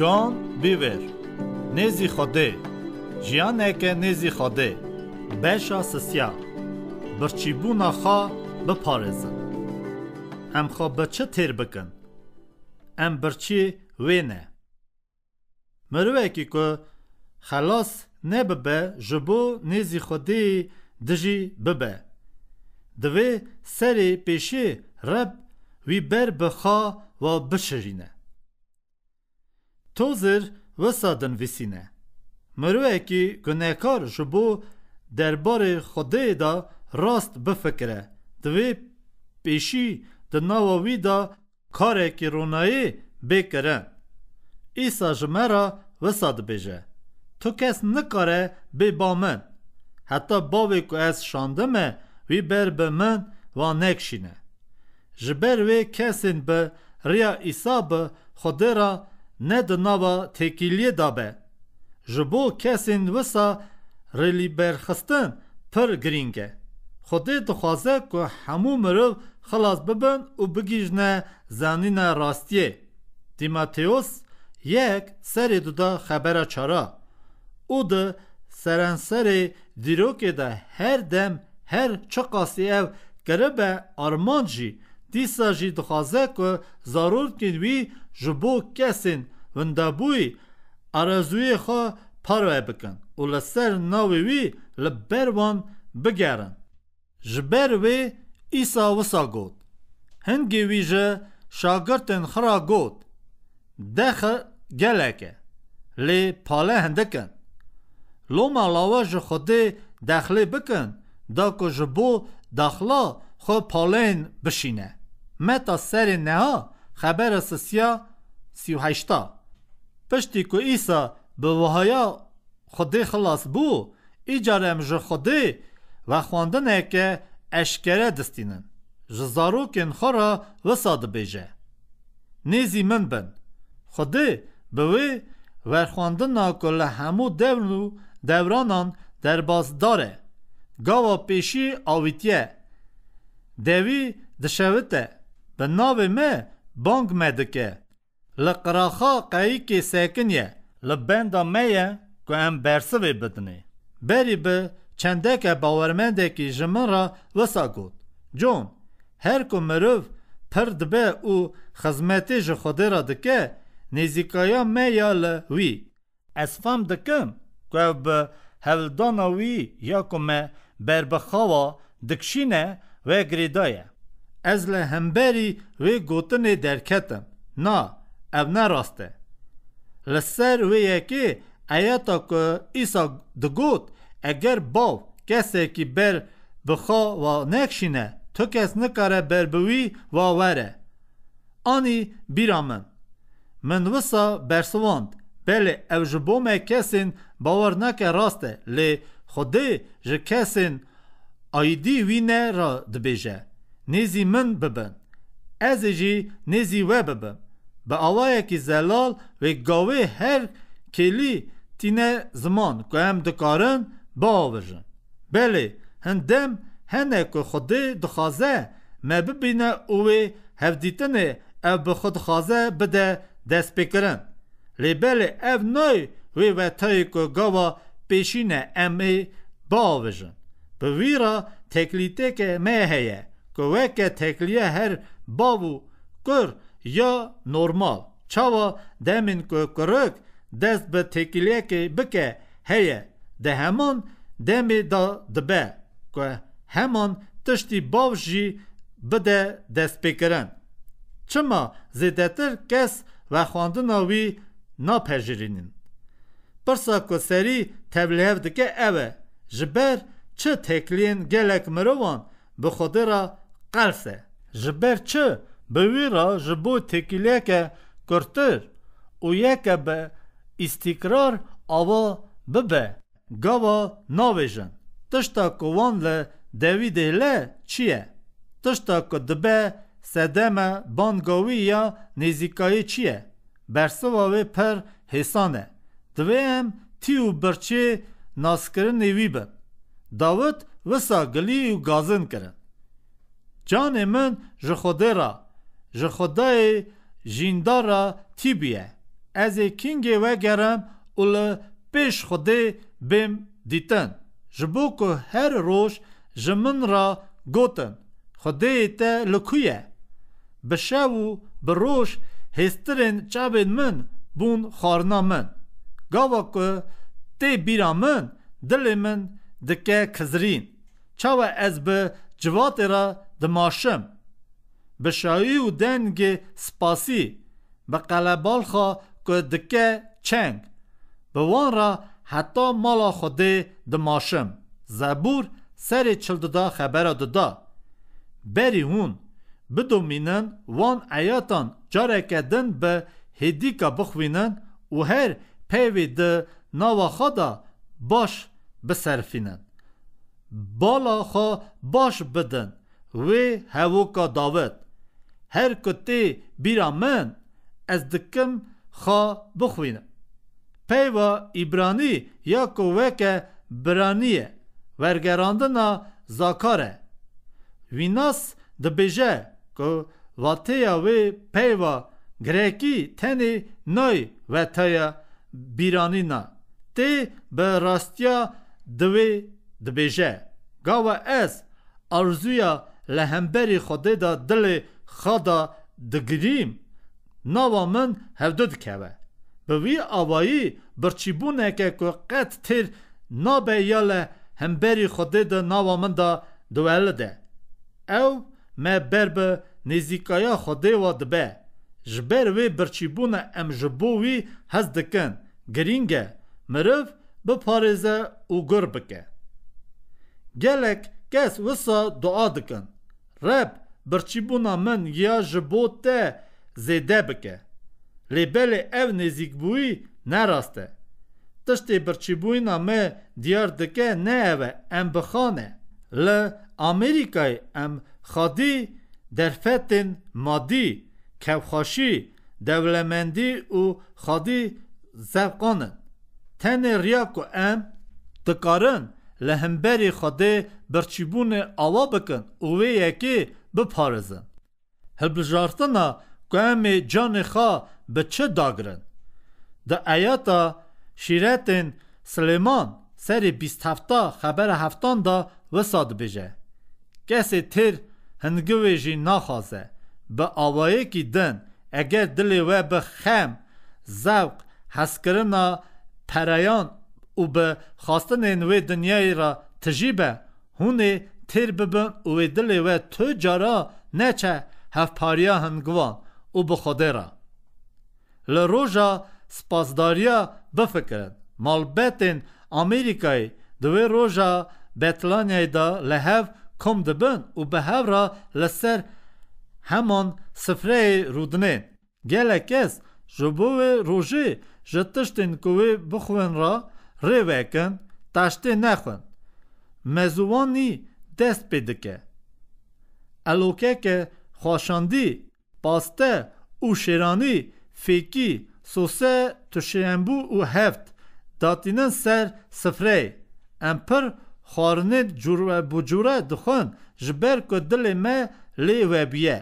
جان بیور نزی خوده جیان اکه نزی خوده بیشا سسیا برچی بو نخوا بپارز ام خوا بچه تیر بکن ام برچی وی نه مرو که خلاص نه ببه جبو نزی خوده دجی ببه دوی سری پیشی رب وی بر بخوا و بشرینه Tozir wisa din visîne. gunehkar ji bo derbarê Xwedê da rast bifikire. Di vê pêşî di nava wî da karekî ronayê bêkirin. Îsa ji me re wisa dibêje. Tu kes nikare bê ba min. Heta bavê ku ez şandime wî ber bi min van nekşîne. Ji ber wê kesên bi riya îsa bi Xwedê re ne di nava tekîliyê dabe. Ji bo kesên wisa rilîberxistin pir girîng e. Xwedê dixwaze ku hemû mirov xilas bibin û bigîjne zanîna rastiyê. Dîmateos yek serê duda xebera çara. Û di serenserê dîrokê de her dem her çiqasî ev kiribe arman Dîsa jî dixwaze ku zarokên wî ji bo kesên windebûyî erezûyê xwe parve bikin û li ser navê wî li ber wan bigerin. Ji ber wê îsa wisa got. Hingê wî ji şagirtên xira got. Dexe geleke lê pale hindikin. Loma lawa ji xudê dexlê bikin da ku ji bo daxla xwe paleyên bişîne. متا سر نها خبر سسیا سی و هشتا پشتی که ایسا به وحایا خودی خلاص بو ایجارم جه خودی و خواندنه که اشکره دستینن کن خورا وساد بیجه نیزی من بن خودی به وی ورخواندنا که همو دولو دورانان در باز داره گاوا پیشی آویتیه دوی دشوته به ناو مه بانگ مه دکه لقراخا قایی که سیکن یه لبند مه یه که ام برسوی بدنه بری به چنده که باورمنده که جمن را وسا گود جون هر که مروف پرد به او خزمتی جو خود را دکه نیزیکایا مه یا لوی از فام دکم که به هلدان وی یا که مه بربخاوا دکشینه و گریدایه از همبری و گوتن درکتم نا او نراسته لسر و یکی ایتا که ایسا دگوت اگر باو کسی که بر بخوا و نکشینه تو کس نکاره بر بوی و وره آنی بیرامن من وسا برسواند بله او جبوم کسین باور نکه راسته لی خوده جه کسین آیدی را دبیجه نزی من ببن از جی نزی و ببم به کی زلال و گاوه هر کلی تینه زمان که هم دکارن باورن بله هندم هنه که خود دخازه ما ببینه اوه هفدیتنه او به خازه بده دست بکرن بله او نوی وی و تایی که گاوا پیشینه امی با باورن به ویرا تکلیته که مه هیه که تکلیه هر باو کر یا نورمال چاوا دمین که کرک دست به تکلیه که بکه هیه ده همان دمی دا دبه که همان تشتی باو جی بده دست بکرن چما زیده تر کس و خواندن آوی پرسا که سری تبلیه دکه اوه جبر چه تکلیه گلک مروان خود را قلسه جبر چه به را جبو تکیلیک کرتر و یک به استقرار آوا ببه گوا نویجن تشتا که وان له چیه؟ تشتا که دبه سدمه بانگاوی یا نزیکایی چیه؟ برسواوی پر حسانه دویم تیو برچه ناسکرن نوی بن داوت وسا گلی و گازن کرن جان من جخودرا جخودای جیندارا تیبیه از کینگ و گرم اول پیش خوده بیم دیتن جبو که هر روش جمن را گوتن خوده تا لکویه و بروش هسترین چابین من بون خارنا من گاوا که تی بیرامن دل من دکه کزرین چاوه از به جواد را دماشم به و دنگ سپاسی به قلبال خود که دکه چنگ به وان را حتی مالا خود دماشم. زبور سر چلددا خبر ددا بری هون وان ایاتان جاره کدن به هدی بخوینن و هر پیوی ده نوا خود باش بسرفینن. بالا خوا باش بدن وی هوکا داوت هر کتی بیرا من از دکم خوا بخوینم پیوا ایبرانی یا کوک برانیه ورگراندنا زاکاره ویناس دبیجه که واتیا وی پیوا گریکی تنی نای و تایا بیرانینا تی به راستیا دوی دبیجه گاوه از ارزویا لهمبری خوده دا دل خدا دگریم ناوا من هفدود کهوه به وی آوایی برچیبونه که که قد تیر نابه یا خوده دا ناوا من دا دوالده او ما بر به نزیکایا خوده و دبه جبر وی برچیبونه ام جبو وی هز دکن گرینگه مروف بپارزه اوگر بکه Gelek kes wisa dua dikin. Reb birçîbûna min ya ji bo te zêde bike. Lêbelê ev nêzîkbûyî nerast e. Tiştê birçîbûna me diyar dike ne ev e em bixane. Li Amerîkayê em xadî derfetên madî, kevxweşî, devlemendî û xadî zevqanin. Tenê riya ku em dikarin لهمبری خده برچیبون آوا بکن اوه یکی بپارزن. هلبجارتنا قوم جان خا به چه داگرن؟ ده ایاتا شیرتن سلیمان سر بیست هفته خبر هفتان دا وساد بجه. کسی تیر هنگوی جی نخوازه به آوایی که دن اگر دلی و به خم زوق حسکرنا پریان او به خواستن این وی دنیای را تجیبه هونه تیر ببن و دلی و تو جارا نچه هف پاریا هنگوان او بخوده را لروژا سپاسداریا بفکرن مال بیتن امریکای دوی روژا بتلانیای دا لحف کم دبن و به هف را لسر همان سفره رودنه گلکس جبوه روژه جتشتین کوی بخوین را rêvekên taştê nexwin mezûanî dest pê dike elokeke xweşandî paste û şêranî fêkî sose tuşeyînbû û heft datînin ser sifrê em pir xwarinê cure dixwin ji ber ku dilê me lê webiye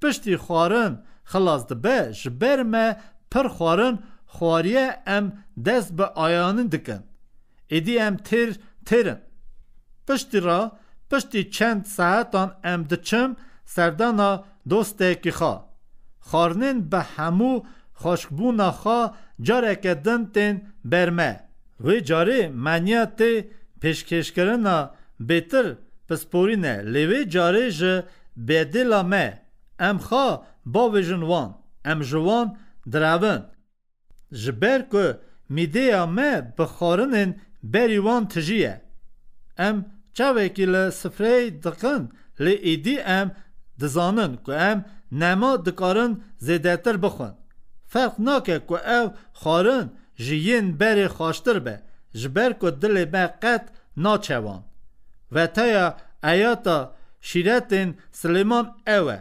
piştî xwarin xilas dibe ji ber me pir xwarin xwariye em. دست به آیانین دکن ایدی ام تیر تیرن پشتی را پشتی چند ساعتان ام دچم سردانا دوسته که خوا خارنین به همو خوشکبونا خوا جاره که دن تین برمه وی جاره منیات پیشکش کرنا بیتر پسپورینه لیوی جاره جه بیدی لامه ام خوا با وی ام جوان دراون جبر که Mideya me bi xwarinên berî wan tijî ye. Em çavekî li sifreyê diqin lê êdî em dizanin ku em nema dikarin zêdetir bixwin. Ferq nake ku ev xwarin ji yên berê xweştir be ji ber ku dilê me qet naçewan Veteya eyata şîretên Silêman ew e.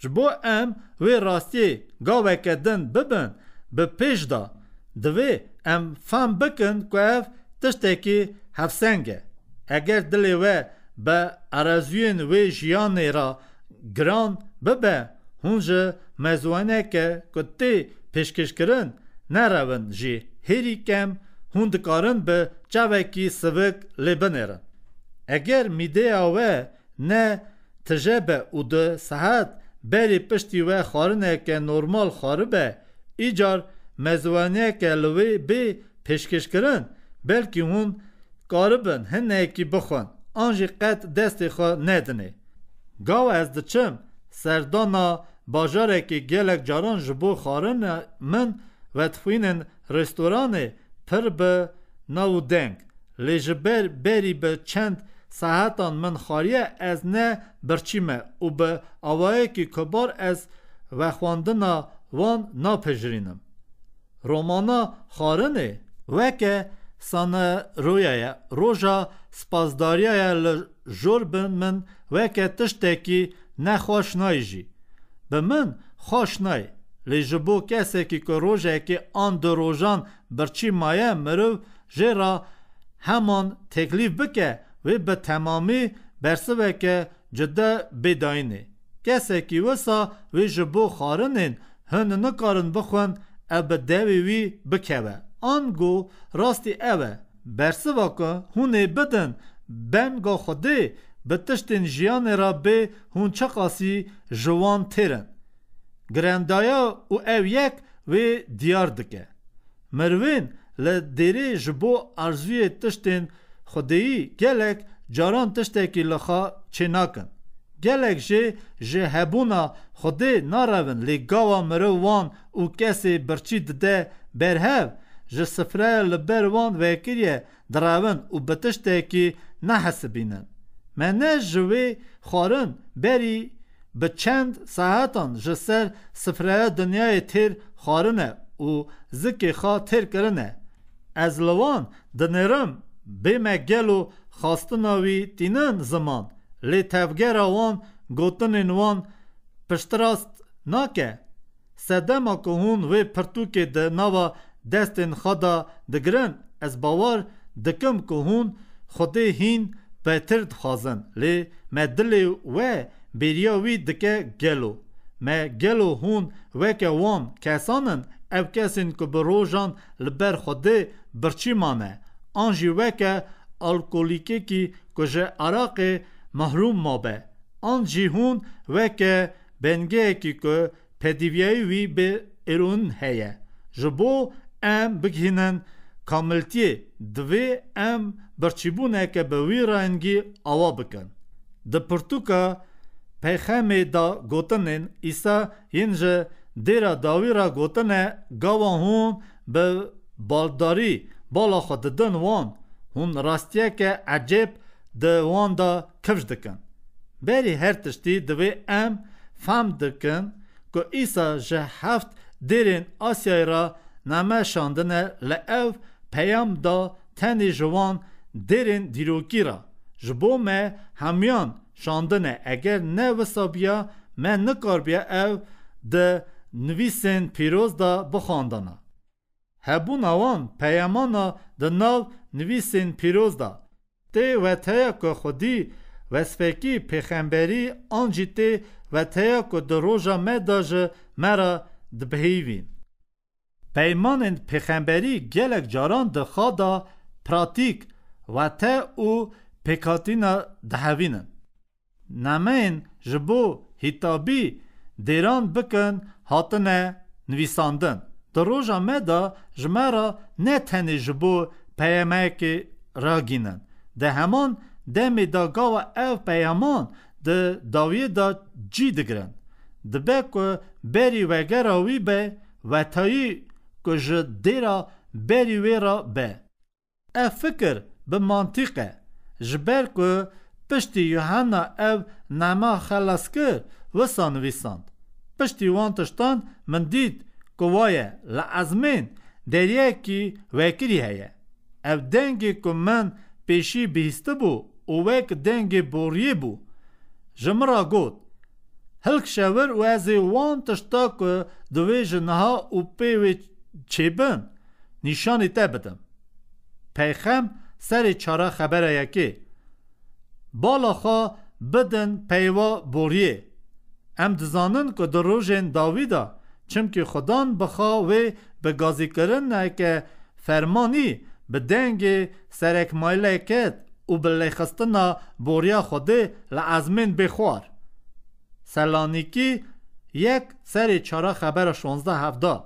Ji bo em wê rastiyê gaveke din bibin bi pêş da دوی ام فهم بکن که ایف تشتی اگر دلی وی با ارازوین وی جیانی را گران ببه هونج مزوانه که کتی تی پیشکش کرن نروند جی هری کم هوندکارن با چاوکی سوک لبنه اگر میده آوه نه تجابه او ده صحت بری پشتی وی خارنه که نورمال خاربه ایجار mezvaniye li bi pêşkêşkirin belkî hûn karibin hinekî bixwin an jî qet destê xwe nedinê. Gav ez diçim serdana bajarekî gelek caran ji bo xwarina min vedxwînên restoranê pir bi nav deng lê ji ber berî bi çend sehatan min xwariye ez ne birçî me û bi awayekî kubar ez vexwandina wan napejirînim. رومانا Харини وکه сане رویه рожа спаздаряя ле جربن من وکه تشتکی نخوش نایجی به من خوش نای لجبو کسی که که روژه که آن در روژان برچی مایه مرو جرا همان تکلیف بکه و به تمامی برسوه که جده بداینه کسی که وسا و جبو خارنین هن نکارن بخون ev bi devê wî bikeve. An got rastî ew e. bersiva hûn hûnê bidin benga Xwedê bi tiştên jiyanê re bê hûn çiqasî qasî ji wan têrin. Girendaya û ew yek wê diyar dike. Mirvên li derê ji bo arzuyê tiştên xwedeyî gelek caran tiştekî li xwe çênakin. gelek jê ji hebûna Xwedê narevin lê gawa mirov wan û kesê birçî dide berhev ji sifreya li ber wan vekiriye diravin û bi tiştekî nehesibînin. Me ne ji wê xwarin berî bi çend saetan ji ser sifreya dinyayê têr xwarine û zikê xwe têr kirine. Ez li wan dinêrim bê me gelo wî tînin ziman. لی تفگیر آوان گوتن نوان پشتراست ناکه سدما که هون وی که ده نوا دستن خدا دگرن از باور دکم که هون خوده هین بهتر خوازن. لی مدل و بیریاوی دکه گلو ما گلو هون وکه وام کسانن او کسین که به لبر خوده برچی مانه آنجی وکه الکولیکی که که جه عراقه mahrum mabe. An hûn weke bengeyekî ku pedîviyeyê wî bi êrûn heye. Ji bo em bigihînin kamiltiyê divê em birçîbûneke bi wî rengî awa bikin. Di pirtûka peyxemê da gotinên îsa yên ji dêra dawî ra gotine gawa hûn bi baldarî bala xwe didin wan hûn rastiyeke ecêb di wan dikin. Berî her tiştî divê em fehm dikin ku îsa ji heft dêrên Asyayê ra şandine li ev peyam da tenê ji wan dêrên dîrokî Ji bo me hemiyan şandine eger ne wisabiya me nikarbiya ev di nivîsên pîroz da bixandana. Hebûna wan peyamana di nav nivîsên pîroz da و تیا که خودی و سپکی پیخمبری آن و تیا که در روژا داشه مرا دبهیوین. پیمان پیخمبری گلک جاران ده خدا پراتیک و تا او پیکاتینا دهوینن. نمین جبو هیتابی دیران بکن هاتنه نویساندن. در روژا مدا جمرا نه تنی جبو پیمکی را راگینن. ده همان می دا گاوا او پیامان د داویه دا جی دگرن د به کو بری وی به و تایی که جده را بری ویرا به افکر فکر به منطقه جبر کو پشتی یوحنا او نما خلاص کر وسان ویسان پشتی وان تشتان من دید کوایه لعزمین دریه کی وکری هیه او دنگی که من پیشی بیسته بو اوک دنگ بوریه بو جمرا گوت هلک شور و از وان تشتا که دوی جنها او پیوی چیبن نشانی ته بدم پیخم سر چاره خبر یکی بالا خوا بدن پیوا بوریه ام دزانن که در روژن داویدا چمکی خودان بخوا و به گازی کرن که فرمانی بدنگی سرک مایله کت او بلی خستنا بوریا خودی لعزمین بخوار سلانیکی یک سری چارا خبر 16 هفته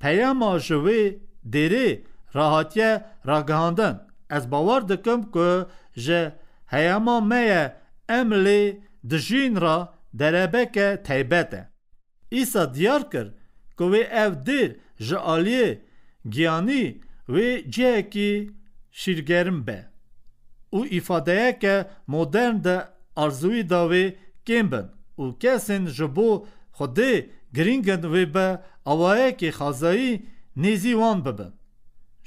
پیام جوی دیری راحتی را گهاندن از باور دکم که جه هیاما میه املی دجین را دربک تیبته ایسا دیار کر که وی او دیر جه آلیه گیانی وی جه کی شیرگرم به او ایفاده که مدرن ده ارزوی دا وی کم بن او کسین جبو خودی گرینگن وی به اوائه که خازایی نیزی وان ببن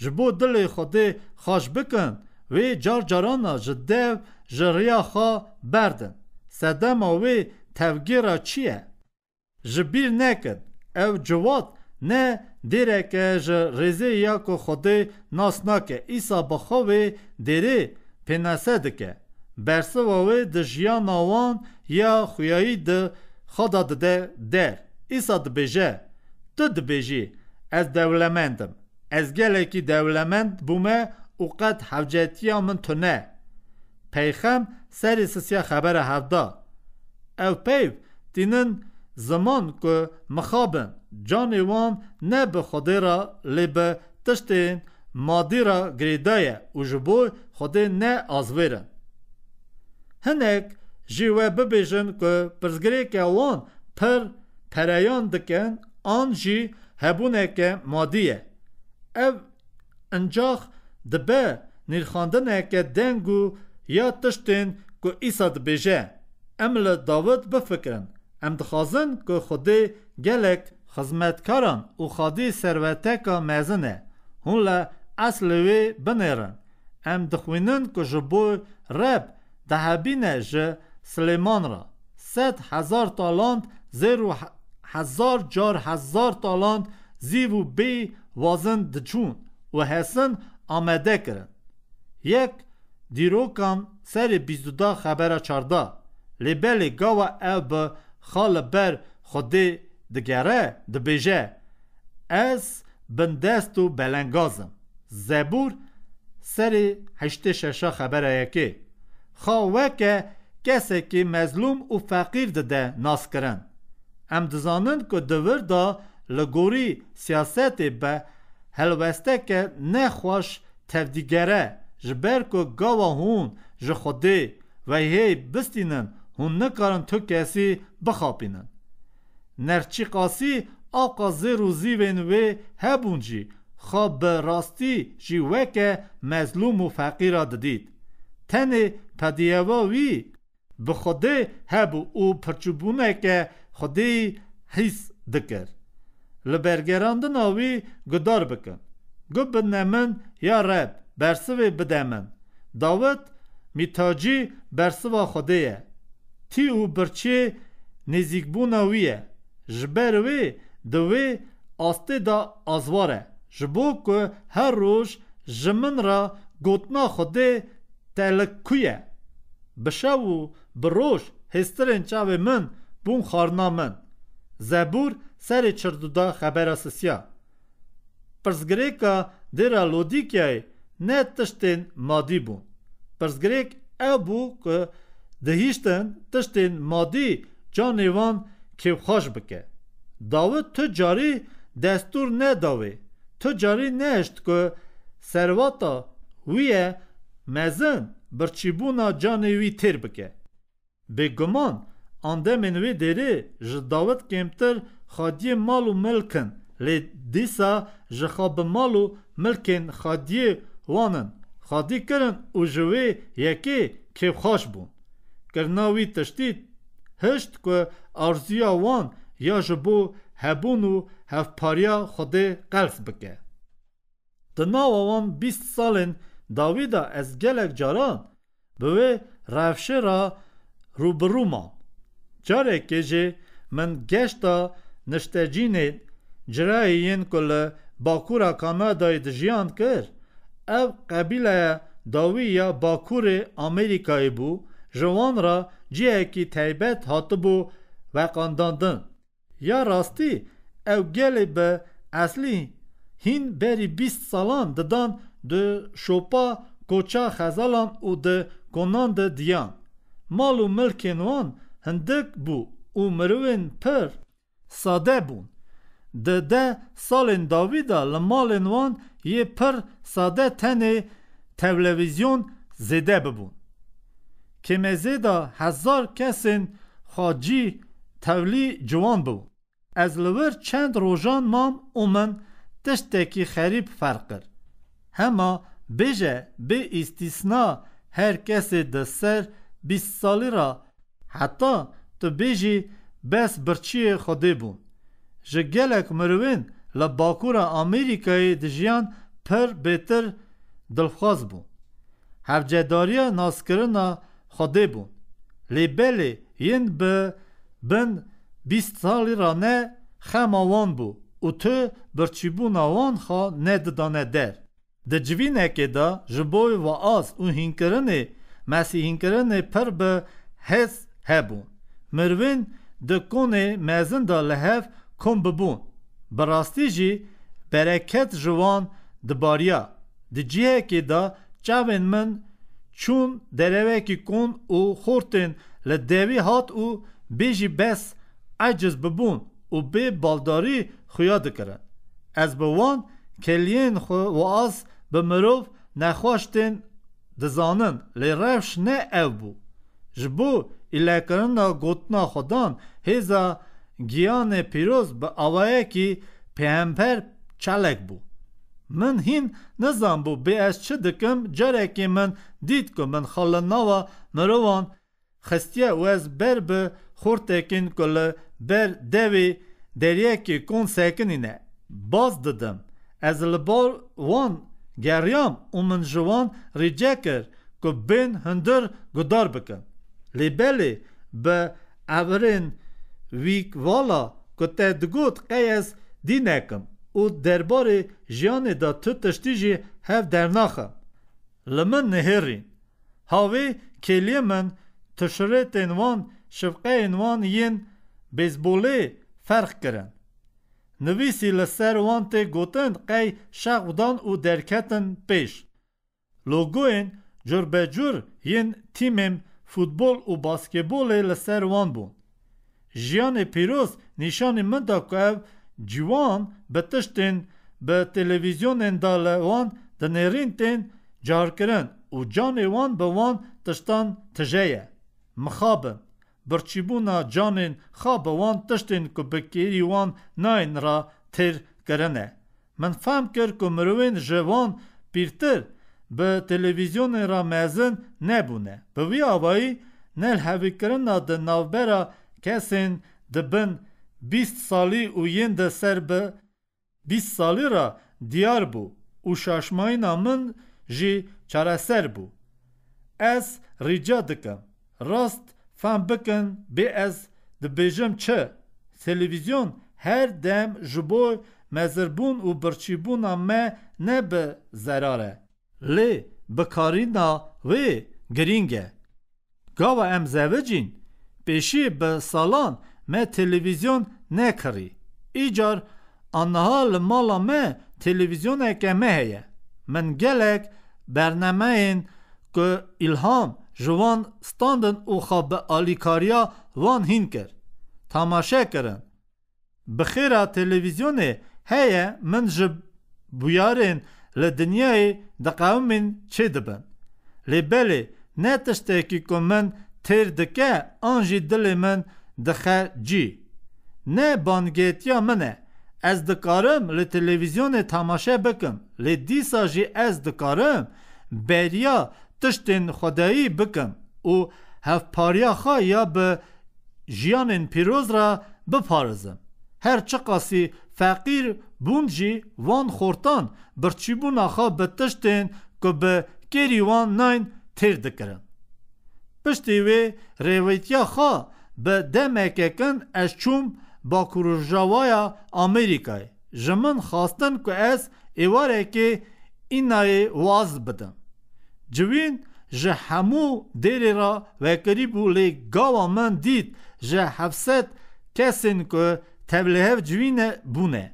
جبو دل خود خاش بکن وی جار جارانا جدو جریا خوا بردن سدم اوی تفگیرا چیه جبیر نکن او جواد نه Dire că je reze ya ko xode nasnake Isa baxove dere penase dike. Bersivave de jiyana wan ya xuyayî de xada dide der. Isa dibêje, tu dibêjî, ez devlemendim. Ez gelekî devlement bûme û qet hevcetiya min tune. Peyxem serê sisiya xebera hevda. Ew peyv dînin زمان که مخابن جان وان نه به خودی را لی تشتین مادی را گریده و جبو خودی نه آزویرن هنک جیوه ببیجن که پرزگری که وان پر پرایان دکن آن جی هبونه که مادیه او انجاخ دبه نیرخاندنه که دنگو یا تشتین که ایسا دبیجه امل داود بفکرن ام که خود گلک خزمتکاران او خادی سروتکا مزنه هون لا اصلوی بنیرن ام که جبو رب دهبینه جه سلیمان را ست هزار تالاند زیر و هزار جار هزار تالاند زیو و بی وزن دچون و حسن آمده کرن یک دیروکان سر بیزدودا خبر چارده لبلی گوا او خال بر خودی دگره دبیجه از بندست و بلنگازم زبور سر هشت ششا خبر یکی که کسی که مظلوم و فقیر دده ناس کرن ام دزانند که دور دا لگوری سیاست به هلوسته که نخواش تفدیگره جبر که گاوه هون جخوده و هی بستینن Hûn nikarin tu kesî bixapînin. Nerçîqasî aqa zêr û zîvên wê hebûn jî, xwe bi rastî jî weke mezlûm û feqîra didît. Tenê pediyeva wî bi Xwedê hebû û pirçûbûneke xwedêyî hîs dikir. Li bergerandina wî gudar bikin. Gubine min ya reb bersivê bide min. Dawet mîtacî bersiva Xwedê ye. تی او برچه نزیگبونا ویه جبروی وی دوی آسته دا آزواره جبو که هر روش جمن را گوتنا خوده تلکویه بشو و بروش هسترین چاوی من بون خارنا من زبور سر چردو دا خبر اساسیا پرزگری که دیرا لودیکیای نه تشتین مادی بون پرزگری که او که dihîştin tiştên madî canê wan kêvxweş bike. Dawit tu carî destûr nedawê, tu carî nehşt ku servata wî ye mezin birçîbûna canê wî têr bike. Bêguman andemên wê derê ji dawit kêmtir xadiyê mal û milkin lê dîsa ji xwe bi mal û milkên xadiyê wanin xadî kirin û ji wê yekê kêvxweş bûn. کرناوی وی تشتید هشت که ارزیا وان یا جبو هبون و هف پاریا خود قلف بکه دناو وان بیست سالن داویدا از گلک جاران به رفشه را روبرو ما جاره که من گشتا نشتجینه جرای این کل باکورا کانادای دجیان کرد او قبیله داوی یا باکور امریکای بود جوان را اکی تیبت هاتبو و قانداندن یا راستی او گلی به اصلی هین بری بیست سالان ددان ده شوپا کوچا خزالان او ده کنان ده دیان مال و ملک وان هندک بو او مروین پر ساده بون ده ده سالین داویدا لمالین وان یه پر ساده تنه تلویزیون زده ببون که دا هزار کسین خاجی تولی جوان بو از لور چند روزان مام اومن تشتکی خریب فرقر هما بجه به استثناء هر کسی دستر بیست سالی را حتی تو بجی بس برچی خوده بون جگلک مروین لباکور امریکای دجیان پر بهتر دلخواز بود. هفجداری ناسکرنا xwedîbûn. Lê belê yên bi bin bîst salî rane xema wan bû û tu birçîbûna wan xwe nedidane der. Di civînekê de ji bo ve az û hînkirinê mesîhînkirinê pir bi hez hebûn. Mirvin di konê mezin de li hev kom bibûn. Bi rastî jî bereket ji wan dibariya. Di cihekê de çavên min چون دروکی کن او خورتن لدوی هات او بیجی بس عجز ببون او بی بالداری خویاد کرن از بوان کلین خو و آز به مروف نخواشتن دزانن لی روش نه او بو جبو ایلکرن گوتنا خودان هیزا گیان پیروز به آوائه که پیمپر چلک بو من هین بو بی از چه دکم جرکی من دید که من خاله نوا مروان خستیه از بر به کن کل بر دوی دریه که کن نه باز دادم از لبار وان گریام و من جوان ریجه کر که بین هندر گدار بکن لیبلی به عبرین ویک والا که دگوت قیز نکم. او دربار جیان دا تو تشتیجی هف درناخه لمن نهرین. هاوی کلیمن من تشریت انوان شفقه انوان یین بیزبوله فرق کرن نویسی لسر وان تی گوتن قی شغدان او درکتن پیش لوگوین جور یین تیمیم فوتبول او باسکبول لسر وان بو جیان پیروز نشان من دا که gjuan bë tështin bë televizion e ndale uan të në rintin gjarëkërën u gjanë e uan bë uan tështan të zheje. Më khabën, bërqibuna gjanën khabë uan tështin kë bëkiri uan nëjnë ra tërë kërëne. Më në famë kërë kë më rëvinë zhe uan pirtër bë televizion e ra mezen në bune. Bë vëja vëjë në lëhevikërën në dë navbera kësin dë bënë بیست سالی او یین به بیست سالی را دیار بو او ششماینا جی چرا سر بو از ریجا دکم راست فهم بکن به از ده چه تلویزیون هر دم جبو مزربون و برچیبون اما نه به زراره لی نا وی گرینگه گوا ام زوجین پیشی به سالان ما تلویزیون نکری ایجار آنها لمالا من تلویزیون اکمه هیه من گلک برنامه این که الهام جوان ستاندن او خواب آلیکاریا وان هین کر تماشا کرن بخیر تلویزیون هیه من جب بویارین لدنیای دقاومین چه دبن لبله نتشتکی که من دکه آنجی دل من دخه جی نه بانگیتیا منه از دکارم لی تلویزیون تماشه بکم لی دیسا جی از دکارم بیا تشتین خدایی بکم او هف پاریا یا به جیان پیروز را بپارزم هر چه قاسی فقیر بونجی وان خورتان برچبو آخا به تشتین که به کریوان وان ناین تیر دکرم پشتی وی به دمکه کن از چوم با کروژاوایا امریکای جمن خواستن که اس ایواره که اینای واز بدن جوین جه همو دیره را وکری بولی گاوا من دید جه هفصد کسی که تبلیه جوین بونه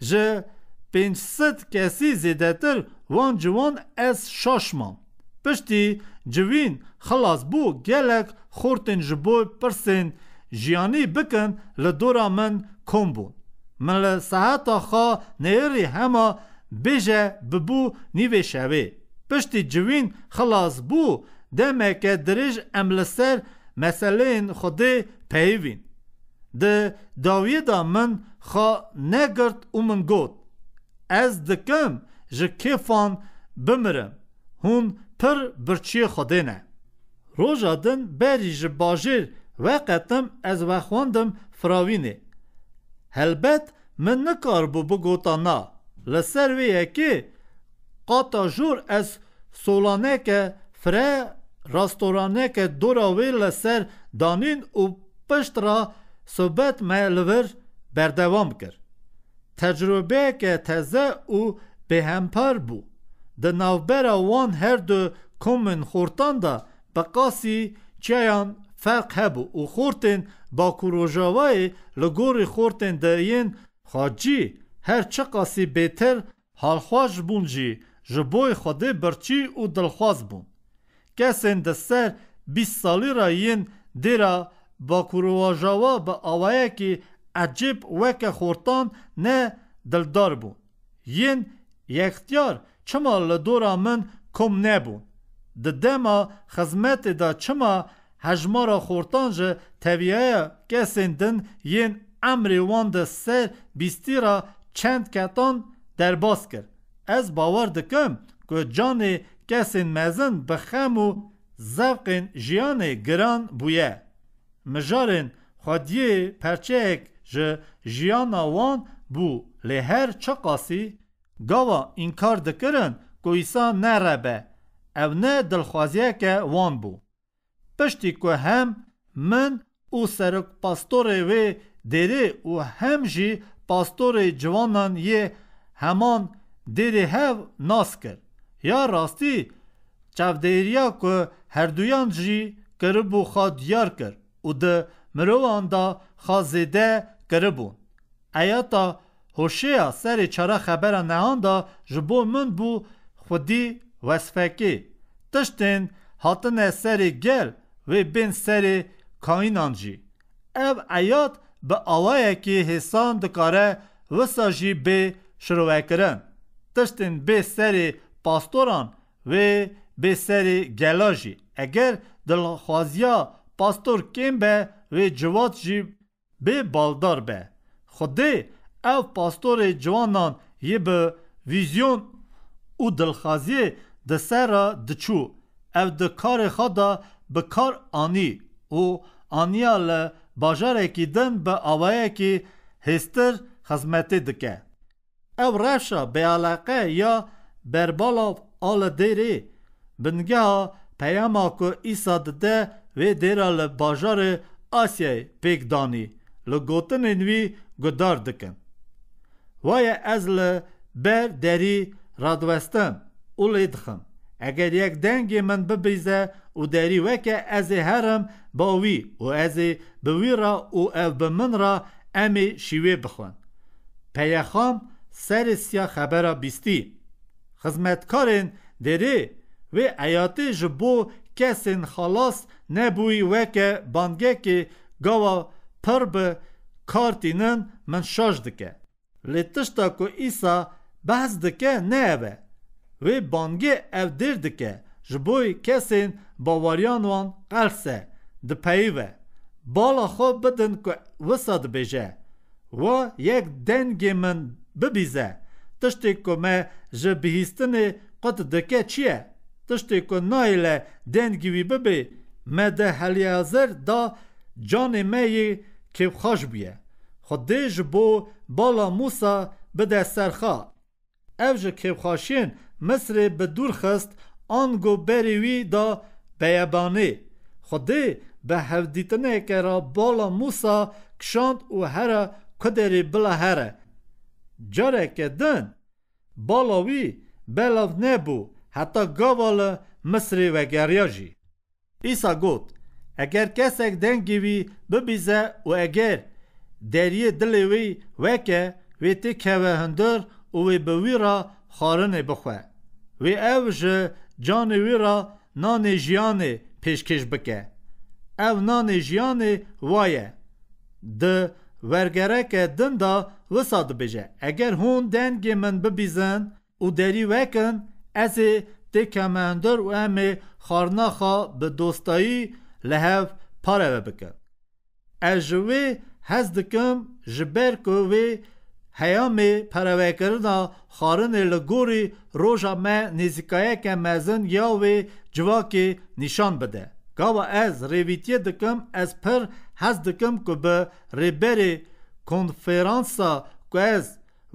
جه پینچصد کسی زیدتر وان جوان از شاشمان پشتی جوین خلاص بو گلک خورتن جبو پرسین جوین جیانی بکن لدورا من کم بون من لساعتا خوا نیری هما بیجه ببو نیوه شوی پشتی جوین خلاص بو که درج ام لسر مسئله خودی پیوین د داویه دا من خوا نگرد و من گود. از دکم جکیفان بمرم هون پر برچی خوده نه روژا دن بری و از و خوندم فراوینه هلبت من نکار بو بگوتانا لسر وی که قطع جور از سولانه که فره راستورانه که دورا لسر دانین و پشت را صحبت ملور بردوام کرد تجربه که تزه او به همپر بو ده نوبر وان هر دو کومن خورتان دا بقاسی چیان فرق هبو او خورتن با کروژاوای لگور خورتن داین خاجی هر چقاسی بهتر حالخواش بون جی جبوی خود برچی و دلخواز بون کسین دستر بیس سالی را یین دیرا با کروژاوا به آوایه که عجیب وک خورتان نه دلدار بون یین یکتیار چما لدورا من کم نبون د دما خزمت دا چما هجمارا خورتانج جه تویهای کسین دن ین امری وان سر بیستی را چند کتان در باز از باور دکم که جان کسین مزن بخم و زفقین جیان گران بویه مجارن خودی پرچه جه جیان وان بو لهر چه قاسی گاوا انکار دکرن که ایسا نره به او نه دلخوازیه که وان بو پشتی که هم من او سرک پاستور وی او و جی پاستور جوانان یه همان دیره هف ناس کرد یا راستی دیریا که هر دویان جی کربو خواد یار کرد و ده مروان دا خوا زیده کربون ایاتا هوشیا سر چرا خبر نهان دا جبو من بو خودی که تشتین هاتن سر گل و بین سر کائنان جی او ایاد به آوای که حسان دکاره وسا جی به شروع کرن تشتین به سر پاستوران و به سر گلا جی اگر دل خوازیا پاستور کم به و جواد جی به بالدار به خوده او پاستور جوانان یه به ویزیون او دلخوازی ده سر دچو او ده کار خدا bi kar anî û aniya li bajarekî din bi awayekî hêztir xizmetê dike. Ew rewşa beyaleqe ya berbalav a li dêrê bingeha peyama ku îsa dide vê dêra li bajarê Asyayê pêk danî li gotinên wî gudar dikin. Waye ez li ber derî radwestim û lê dixim. اگر یک دنگ من ببیزه، و داری وکه از هرم باوی وی و از بوی را و او بمن را امی شیوه بخوان پیخام سر سیا خبر بیستی خزمتکارین دری و ایاتی جبو کسین خلاص نبوی وکه بانگه که گوا پر به کارتینن من شاش دکه لیتشتا که ایسا بحث دکه نه وی بانگی او دیرده که جبوی کسین باوریان وان قلسه ده بالا خوب بدن که وساد بیجه و یک دنگی من ببیزه تشتی که مه جبهیستن قط دکه چیه تشتی که نایل دنگی وی ببی مه ده حلیازر دا جانی مهی که خاش بیه خود بو بالا موسا بده سرخا او جه که خاشین مصر به دور خست آنگو بریوی دا بیابانی خود به هفدیتنه که را بالا موسا کشاند و هر کدری بلا هره جاره که دن بالاوی بلاو نبو حتی گاوال مصر و گریاجی ایسا گوت اگر کسک دنگی وی ببیزه و اگر دریه دلیوی وکه وی تی که و هندر و وی بوی را خارنه بخواه و او جان وی را نان جیان پیشکش بکه او نان جیان وایه د ورگرک دن دا وساد بجه اگر هون دنگ من ببیزن او دری وکن از ده کماندر و ام خارناخا به دوستایی لهو پاره بکن اجوه هزدکم دکم جبر هەیامێ پەرەوەکردنا xwarinê li gorî roja me nêzîkayeke mezin ya wê civakê nîşan bide. Gawa ez rêvîtiye dikim ez pir hez dikim ku bi rêberê konferansa ku ez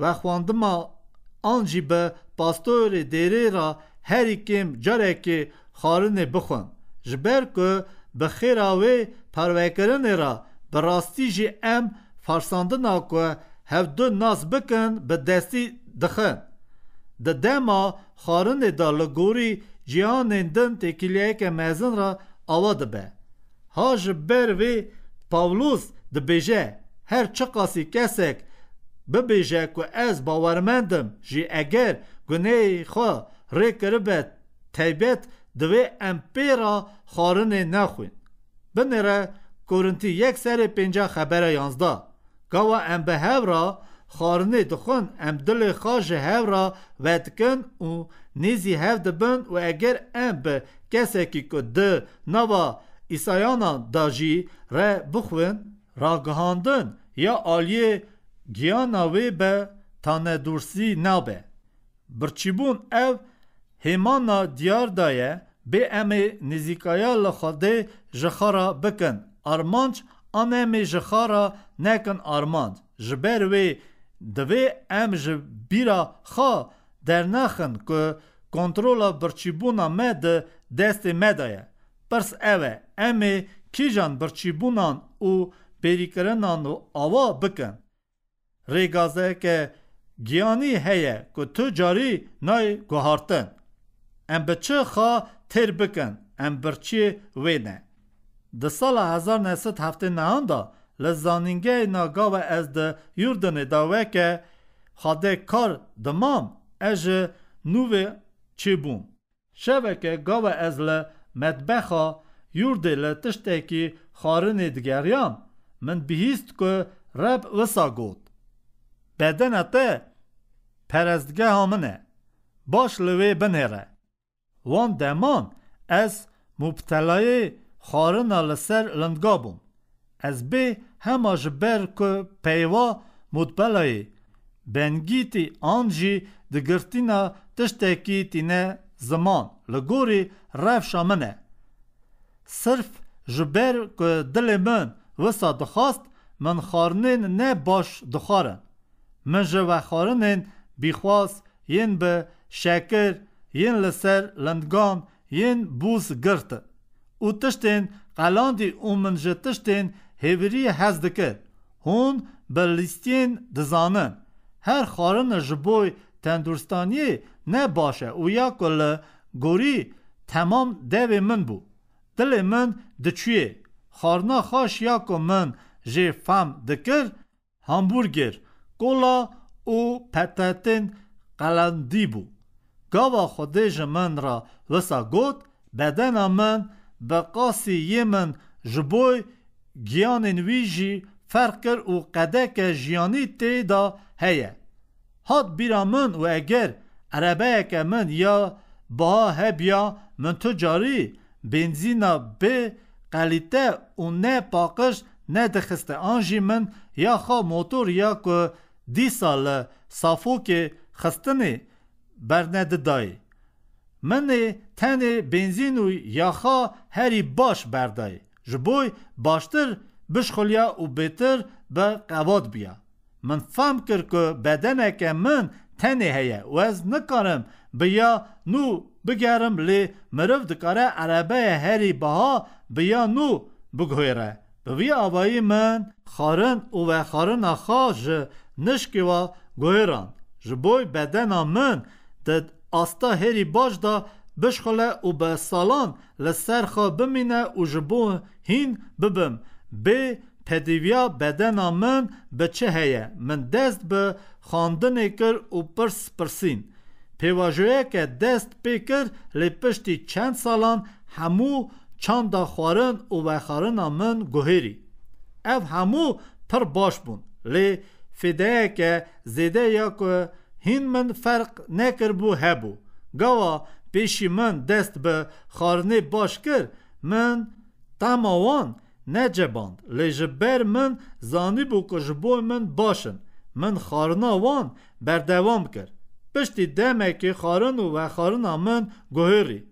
vexwandima an jî bi pastorê dêrê ra herî kêm carekê xwarinê bixwin. Ji ber ku bi xêra wê pervekirinê ra bi rastî jî em farsandina ku du nas bikin bi destî dixin. Di dema xwarinê da li gorî ciyanên din têkiliyeke mezin re ava dibe. Ha ji ber vê Pavlos dibêje her çi qasî kesek bibêje ku ez bawermendim jî eger guneyê xwe rê kiribe teybet divê pêra xwarinê nexwin. Binêre Korintî yek serê pênca xebera yanzda. گوا ام به هورا خارنه دخون ام دل خاج هورا ودکن و نیزی هف دبن و اگر ام به کسی که ده نوا ایسایانا داجی را بخون را گهاندن یا آلیه گیاناوی به تانه دورسی نابه برچیبون او هیمانا دیار دایه به ام نزیکایا لخاده جخارا بکن ارمانچ An em ê ji xara nekin armand. Ji ber wê divê em ji bîra xa dernaxin ku kontrola birçîbûna me di destê me de ye. Pirs ev e em ê kîjan birçîbûnan û bêrîkirinan û ava bikin. Rêgazeke giyanî heye ku tu carî nayê guhartin. Em bi çi xa têr bikin em birçiyê wê ne. د سال 1979 دا لزانینگه گاوه از د یوردن داوه که خاده کار دمام از نووه چی بوم. شوه که گاوه از ل مدبخا یورده ل تشته که خارنه من بهیست که رب وسا گود. بدن اته پرزدگه همنه باش لیوه بنهره. وان دمان از مبتلای خارنا لسر لندگا از بی همه جبر که پیوا مدبلای بنگیتی آنجی دگرتینا تشتکی تینه زمان لگوری رفشا منه صرف جبر که دل من وسا دخواست من خارنین نه باش دخارن من جوا خارنین بیخواست ین به شکر ین لسر لندگان ین بوز گرته او تشتین اومن جه هبری هزدکه هون بلیستین دزانن. هر خارن جبوی تندرستانی نه باشه او یا کل گوری تمام دو من بو دل من دچویه خارنا خاش یا من جه فم دکر همبورگر کلا او پتتین قلاندی بود. بو گوه خودیج من را وسا گوت بدن آمن بقاسی یمن جبوی گیان ویجی فرقر و قدک جیانی تیدا هیه هات بیرا من و اگر عربه که من یا با هب یا من تجاری بنزینا به قلیته و نه پاکش نه دخسته آنجی من یا خوا موتور یا که دی سال صافو که خستنی برنده دای من تنه بنزین و یاخا هری باش بردای جبوی باشتر بشخولیا و بیتر به قواد بیا من فهم کرد که بدنک من تنه هیه و از نکارم بیا نو بگرم لی مروف دکاره عربه هری بها بیا نو بگویره بوی آبایی من خارن و خارن آخا جه نشکی و گویران جبوی بدن من دد استا هری باش دا بشخله او به سالان لسر بمینه او جبو هین ببم به پدیویا بدن من به چه هیه من دست به خاندن کر او پرس پرسین پیواجوه که دست پی کر لپشتی چند سالان همو چند خوارن و وخارن من گوهری او همو پر باش بون لی فیده که زیده یا هین من فرق نکر بو هبو گوا پیشی من دست به خارنه باش کر من تماوان نجباند لجبر من زانی بو کجبو من باشن من خارنا وان بردوام کرد پشتی که خارن و خارنا من گوهری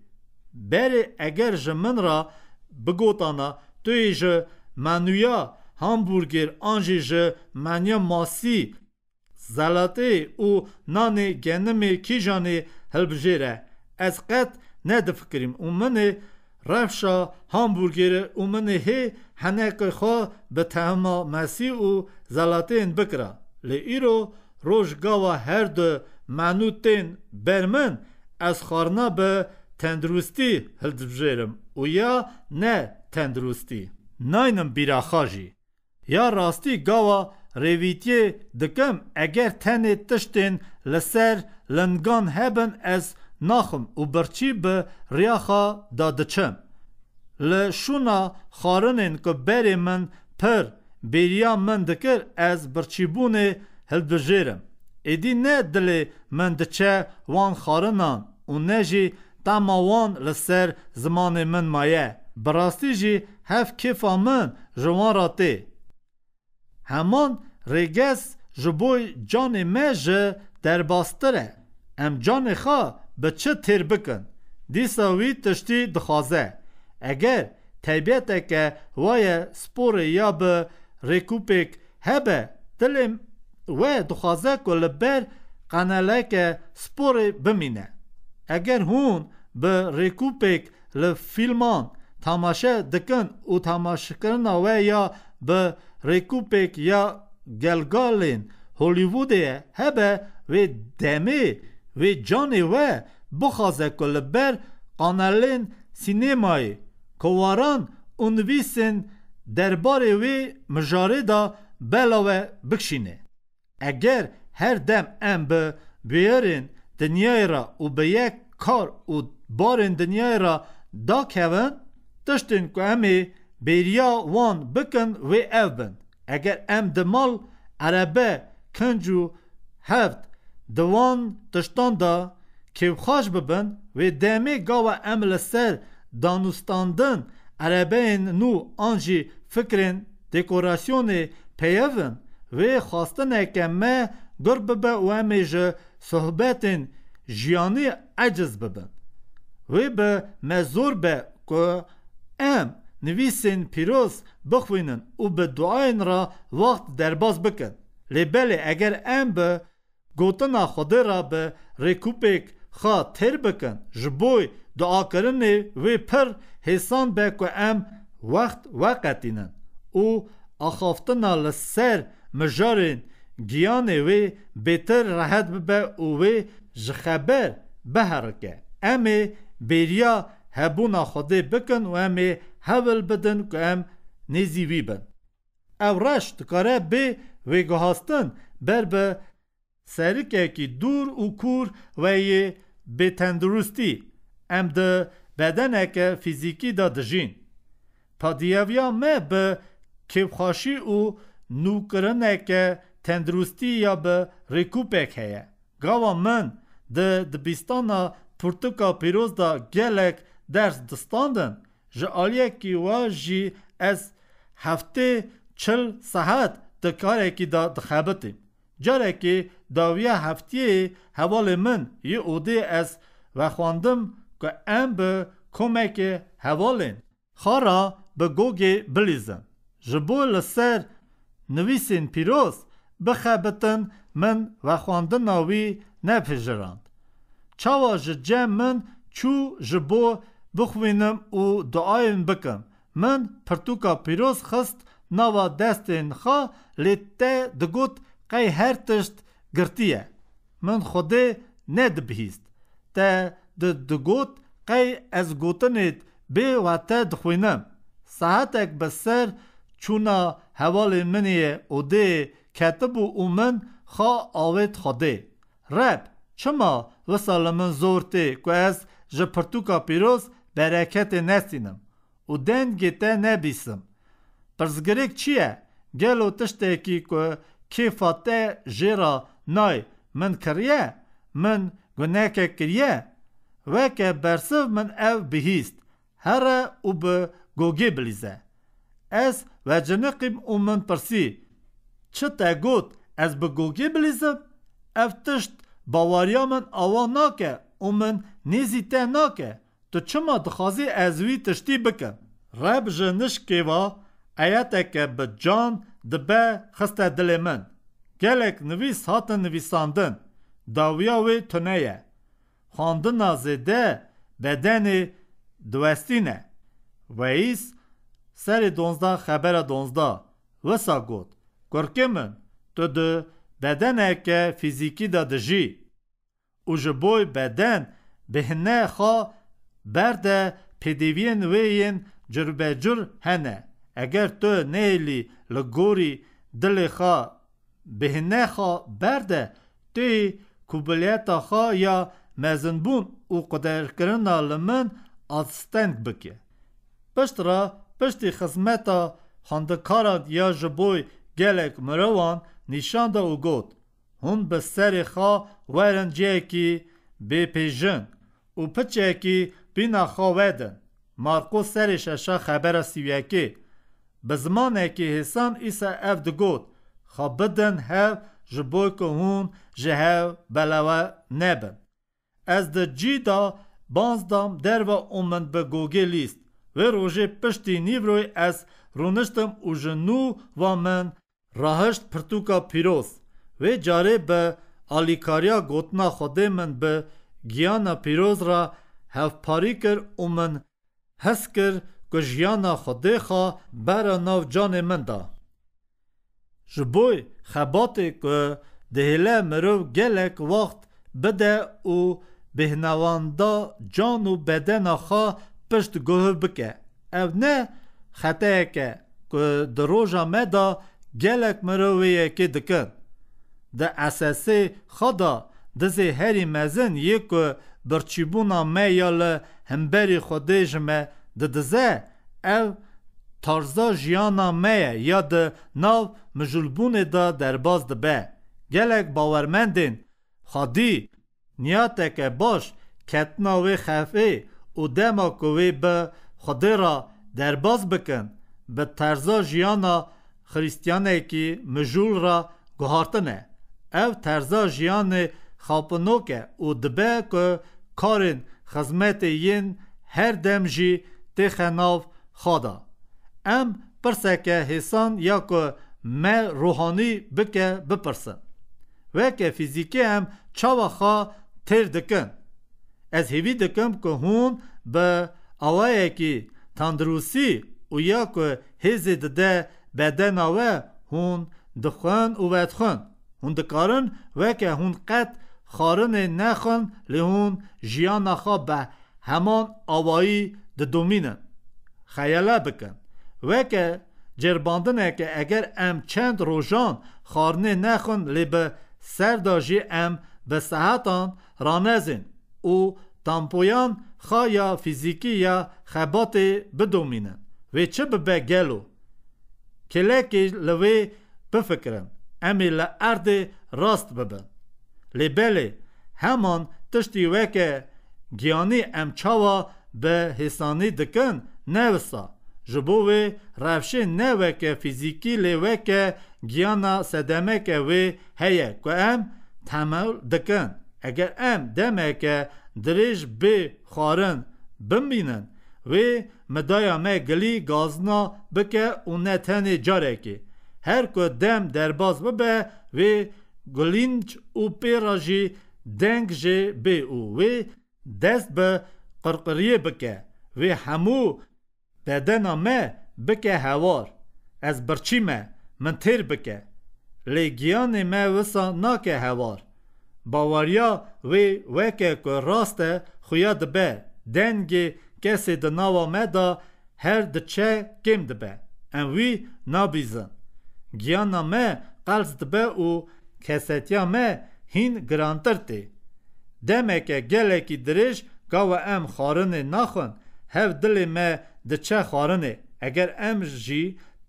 بری اگر من را بگوتانا توی ج منویا هامبورگر آنجی ج ماسی زلاتي û nanê genimê kîjanê hilbijêre ez qet nedifikirim û minê ê rewşa hamburgerê û minê hê henekê xwe bi tema mesî û zelateyên bikira li îro rojgava her du ber min ez xwarina bi tendurustî hildibijêrim û ya ne tendurustî naynim bîra xwe jî ya rastî gava rêvîtiyê dikim eger tenê tiştên li ser lingan hebin ez naxim û birçî bi rêyaxa da diçim. Li şûna xwarinên ku berê min pir bêriya min dikir ez birçîbûnê hilbijêrim. Êdî ne dilê min diçe wan xarinan û ne jî dema wan li ser zimanê min maye. Bi rastî jî hev kêfa min ji wan tê. همان رگس جبوی جان مه در باستره ام جان خا به چه تیر بکن دی ساوی تشتی دخوازه اگر تیبیت که وای سپور یا به ریکوپک هبه دلم و دخوازه که بر قناله که سپور بمینه اگر هون به ریکوپک لفیلمان تماشه دکن و تماشه کرنه به rekupek ya Gelgalin Hollywoodê hebe vê demê wê canê we bixwaze ku li ber qanalên sînemayê kowaran û nivîsên derbarê wê mijarê da bela we bikşîne. Eger her dem em bi bêrên dinyayê ra û bi yek kar û barên dinyayê ra dakevin tiştên ku em ê بیریا وان بکن و او بند. اگر ام دمال عربه کنجو هفت دوان تشتان دا که خاش ببن و دمی گاو ام لسر دانستاندن عربه نو آنجی فکرین دکوراسیون پیوون و خواستن که مه گر ببه و امیجه صحبت جیانی عجز ببن و به مزور به که ام نویسین پیروز بخوینن و به دعاین را وقت درباز بکن لبله اگر ام به گوتنا خود را به ریکوپیک خا تر بکن جبوی دعا کرنی و پر حسان بکو ام وقت وقتینن او اخافتنا لسر مجارین گیان وی بهتر راحت به او وی جخبر بهرکه امی بیریا هبونا خوده بکن و امی هول بدن که ام نزیوی بن او رش دکاره به ویگهاستن بر به سرکه که دور و کور و یه به تندرستی ام ده بدنک فیزیکی دا دجین دیویا ما به او و نوکرنک تندرستی یا به ریکوپک هیه گاوا من ده دبیستانا پرتوکا پیروز دا گلک درس دستاندن ji aliyekî we jî ez heftê çil sehet di karekî da dixebitîm. Carekê dawiya heftiyê hevalê min yê odê ez vexwandim ku em bi komekê hevalên xara bi gogê bilîzin. Ji bo li ser nivîsên pîroz bixebitin min vexwandina wî nepijirand Çawa ji cem min çû ji bo بخوینم و دعایم بکم من پرتوکە پیروز خست نوا دەستێن خا لێت تێ دەگوت قی هرتشت تشت من من خودێ نەدبهیست تە دەگوت قی از گوتنێت بێواتە دخوێنم ساعتێک بەسەر چوونا بسر منیە و دێ کەتبوو و من خا ئاوێت خودێ ڕەب چما وەسا لە من زۆر تێ کو ئەس ji pirtûka pîroz برکت نسینم و دنگ تا نبیسم پرزگرک چیه؟ گلو تشته کی که کی فاته جیرا نای من کریه من گناکه کریه وکه برسو من او بهیست هر او به گوگی بلیزه از و جنقیم او من پرسی چه تا گوت از به گوگی بلیزم افتشت باوریا من آوا ناکه او من نیزی تا ناکه تو چما دخوازی ازوی تشتی بکه رب جنش کیوا و ایت اکه به جان دبه خسته دل من. گلک نویس هات نویساندن داویاوی تنه یه. خاند نازده بدن دوستینه. و ایس سری دونزده خبر دونزده وسا گود. گرکی من تو ده بدن اکه فیزیکی دادجی. ده جی. بدن به نه خواه برده پدیوین وین جر به هنه اگر تو نیلی لگوری دل خوا بهنه خوا برده توی کوبلیت خوا یا مزنبون اوقدر قدر کرن آلمن بکی پشت را پشتی خدمتا خاندکارات یا جبوی گلک مروان نشان دا او گوت هون به سر خوا ورن جه کی او Pîna xwe serê şeşa xebera sîviyekê. Bi zimanekî hêsan îsa ev digot. Xwe bidin hev ji bo ku hûn ji hev belawe nebin. Ez di cî da bazdam derve û min bi gogê lîst. Vê rojê piştî nîvroyê ez rûniştim û ji nû va min rahişt pirtûka pîroz. wê carê bi alîkariya gotina Xwedê min bi giyana pîroz ra هفپاریکر او من حس کر که جیانا خودی برا ناو جان من دا جبوی خباتی که دهله مرو گلک وقت بده او بهنواندا جان و بدن خا پشت گوه بکه او نه خطه که در مدا گلک مرویه که دکن ده اساسی خدا دزی هری مزن یک برچیبونا می یا له هنبری خودی جمه ددزه او تارزا جیانا میه یا ده ناو مجلبون دا درباز به گلک باورمندین خادی نیاتک باش کتنا وی خفه و دما کوی به خودی را درباز بکن به ترزا جیانا خریستیانه که مجول را گهارتنه او ترزا جیان xapinoke û dibe ku karên xizmetê yên her dem jî têxe nav xwe da em pirseke hêsan ya ku me ruhanî bike bipirsin weke fîzîkî em çawa xwe têr dikin ez hêvî dikim ku hûn bi awayekî tandrusî û ya ku hêzê dide bedena we hûn dixwin û vedixwin hûn dikarin weke hûn qet خارن نخن لیون جیان نخوا به همان آوایی د دومینن خیاله بکن وکه جرباندنه که اگر ام چند روژان خارنه نخون لی به سرداجی ام به صحتان رانزین او تامپویان خایا فیزیکی یا خبات بدومینن و چه ببه گلو کلکی لوی بفکرن امی لارد راست ببن لی بله همان تشتی وکه گیانی ام به حسانی دکن نوسا جبو وی روشه نه فیزیکی لی وکه گیانا سدمه که وی هیه که ام تمال دکن اگر ام دمه که دریج بی خارن بمبینن وی مدایا می گلی گازنا بکه اونه نه تنی جارکی هر که دم درباز ببه وی Gulînc û pêra jî deng jê bê û wê dest bi qirqiriyê bike wê hemû bedena me bike hewar ez birçî me min têr bike lê giyanê me wisa nake hewar bawariya wê weke ku rast e xuya dibe dengê kesê di nava me da her diçe kêm dibe em wî nabîzin giyana me qerz dibe û کسیتیا مه هین گرانتر تی دمکه گله کی درش گاو ام خارنه نخون هف دل مه ده چه خارنه اگر ام جی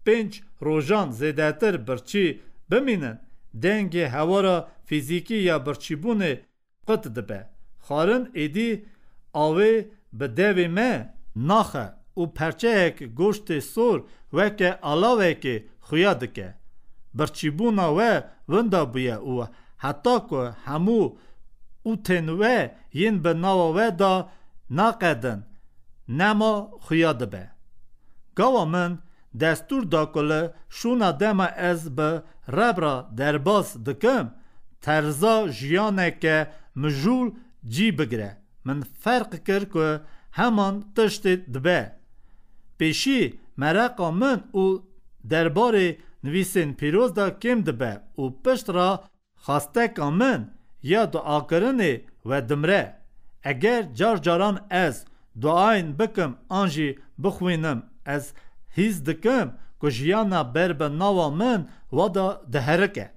پنج روزان زیدتر برچی بمینن دنگ هوارا فیزیکی یا برچی بونه قط دبه خارن ایدی آوه به دو مه نخه او پرچه هک گوشت سور وکه علاوه که خویا که. برچیبونا و وندا بویا او حتی که همو او تنوه ین به نواوه دا ناقدن نما خویاد به گاوا من دستور داکل شونا دما از به ربرا درباس دکم ترزا جیانه که مجول جی بگره من فرق کر که همان تشت دبه پیشی مرقا من او درباره نویسین پیروز دا کم دبا او پشت را خاسته کامن یا دعا کرنه و دمره اگر جار جاران از دعاین بکم آنجی بخوینم از هیز دکم که جیانا بر به نوا من و دا دهرکه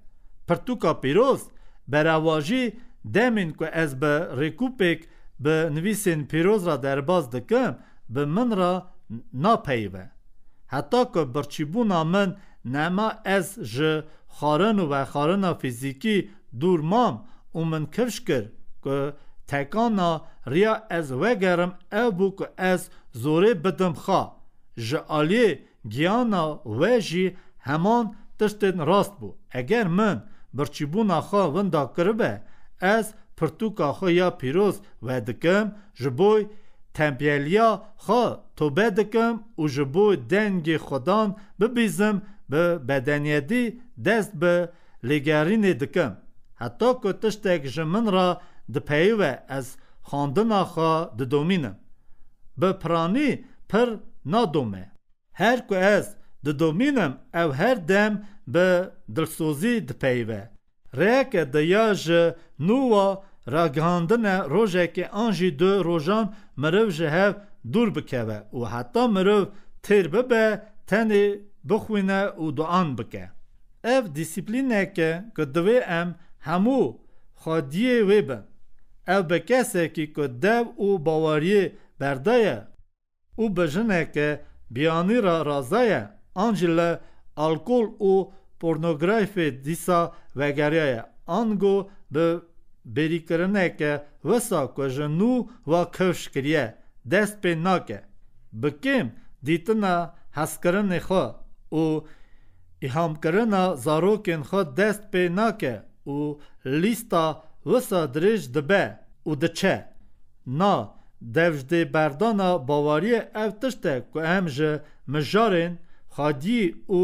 پرتوکا پیروز براواجی دمین که از به ریکوپک به نویسین پیروز را درباز دکم به من را نا پیوه حتی که برچیبون آمن نما از جه خارن و خارن فیزیکی دور مام و من کفش کر که تکانا ریا از وگرم او بو که از زوره بدم خوا جه آلی گیانا و جی همان تشتن راست بو اگر من برچیبون خوا وندا کربه از پرتوکا خو یا پیروز و دکم جبوی تمپیلیا خو توبه دکم و جبوی دنگ خودان ببیزم bi bedeniyedî dest bi lêgerînê dikim. Heta ku tiştek ji min ra dipeyive ez xandina xwe didomînim. Bi piranî pir nadome. Her ku ez didomînim ew her dem bi dilsozî dipeyive. Rêyeke diya ji nûwa ragihandine rojekê an jî du rojan miriv ji hev dûr bikeve û heta miriv têr bibe tenê بخوینه او دعان بکه اف دیسیپلینه که که ام همو خادیه وی به او به کسی که که دو او باوری بردایه او بجنه که بیانی را رازایه آنجل الکل او پورنوگرافی دیسا وگریه آنگو به بریکرنه که وسا که جنو و کفش کریه دست پی ناکه بکیم دیتنا حسکرن خواه او Îhamkirina zarokên xwe dest pê nake û lîsta wisa dirêj dibe û diçe na devjdêberdana bawariyê ev tişt e ku em ji mijarên xadiyî û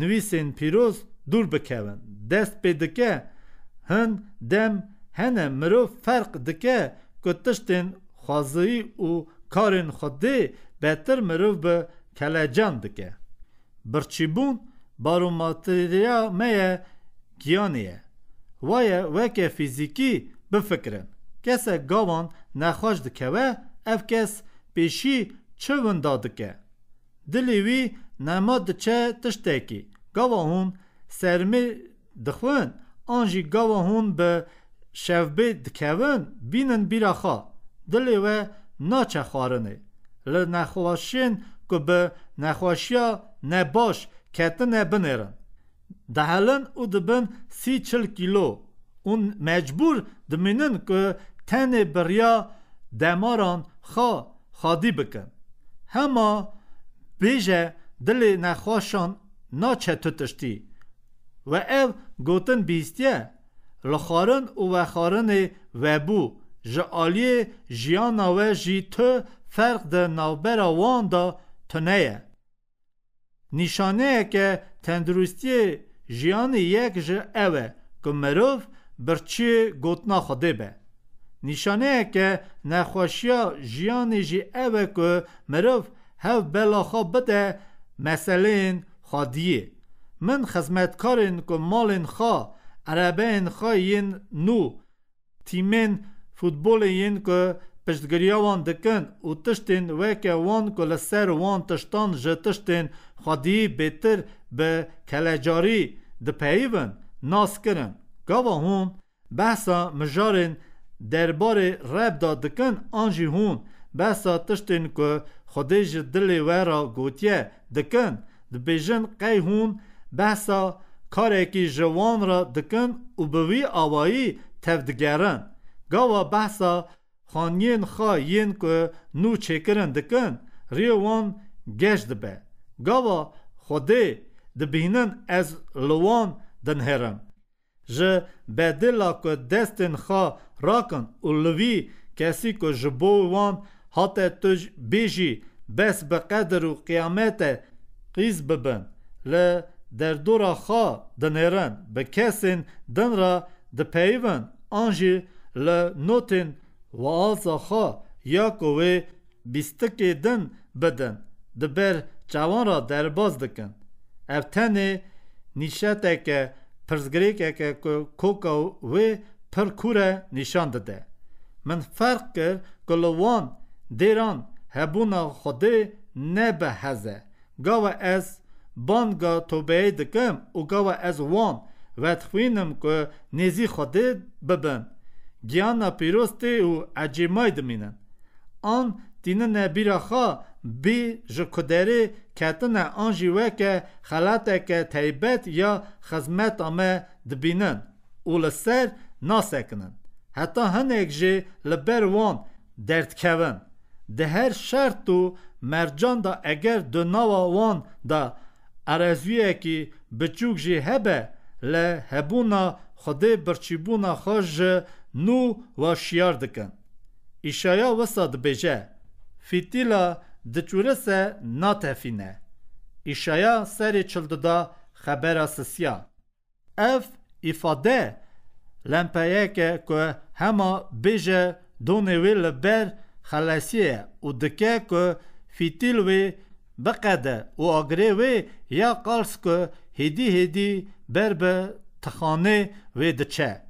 nivîsên pîroz dûr bikevin dest pê dike hin dem hene mirov ferq dike ku tiştên xwaziyî û karên xwedê betir mirov bi kelecan dike برچیبون بارو مادریا میه گیانیه. وایه وکه فیزیکی بفکریم که سگوان نخواهد که و افکس پیشی چون داده که دلیوی نماد چه تشتکی؟ گاو سرمی دخون آنجی گاو به شفبی دخون بینن بی رخه ناچه خوارنه. چه که به نخواشیا ne baş kete ne binêrin. Dehelen û dibin sî çil kîlo û mecbûr dimînin ku tenê biriya demaran xa xadî bikin. Hema bêje dilê nexweşan naçe tu tiştî ve ev gotin bîstiye li xwarin û vexwarinê webû ji aliyê jiyana we jî tu ferq di navbera wan tune ye. نشانه که تندرستی جیان یک جه اوه که مروف برچی گوتنا خوده به. نشانه که نخوشیا جیان جی اوه که مروف هف بلا خواب بده مسئله خوادیه. من خزمتکارین که مالین خوا عربین خواهین نو تیمین فوتبولین که پشتگریاوان دکن و تشتین که وان که لسر وان تشتان جه تشتین خادی بیتر به کلجاری دپیون ناس کرن گاوا هون بحثا مجارن دربار رب دا دکن آنجی هون بحثا تشتین که خودی جه دل ورا گوتیه دکن دبیجن قی هون بحثا کاریکی جوان را دکن و بەوی آوایی تفدگرن گاوا بحثا خانین خا ین که نو چکرند دکن ریوان به گاوا خوده دبینن از لوان دنهرم. جه بدلا که دستن خا راکن اولوی کسی که جبویان هت تج بیجی بس به قدر قیامت قیز ببن. ل دردور خا دنهرن. بکسین دنرا دپیون آنجی ل نوتن و وآساخا یاکوه بیستکی دن بدن دبر جوان را درباز دکن افتن نیشته که پرزگریکه که کوکا وی پرکوره نیشان داده من فرق کرد گلوان دیران هبونا خوده نه به هزه گاوه از بانگا توبه دکم و گاوه از وان ودخوینم که نیزی خوده ببن گیانا پیروسته و عجیمای دمینن آن دینه نبیر خواه بی جو کدری کتنه آن جیوه که تیبت یا خزمت آمه دبینن او لسر ناسکنن حتی هنگ جی لبر وان درد ده هر شرط تو مرجان دا اگر دو وان دا ارزوی که بچوک جی هبه له هبونا خودی برچیبونا خوش نو شیار دکن ایشایا وسا دبیجه فیتیلا دچوره سه نا ایشایا سری چلده دا خبر اساسیا اف افاده لمپایه که که هما بیجه ویل لبر خلاصیه او دکه که فیتیل وی بقده او آگره وی یا قلس که هیدی هیدی بر به تخانه وی دچه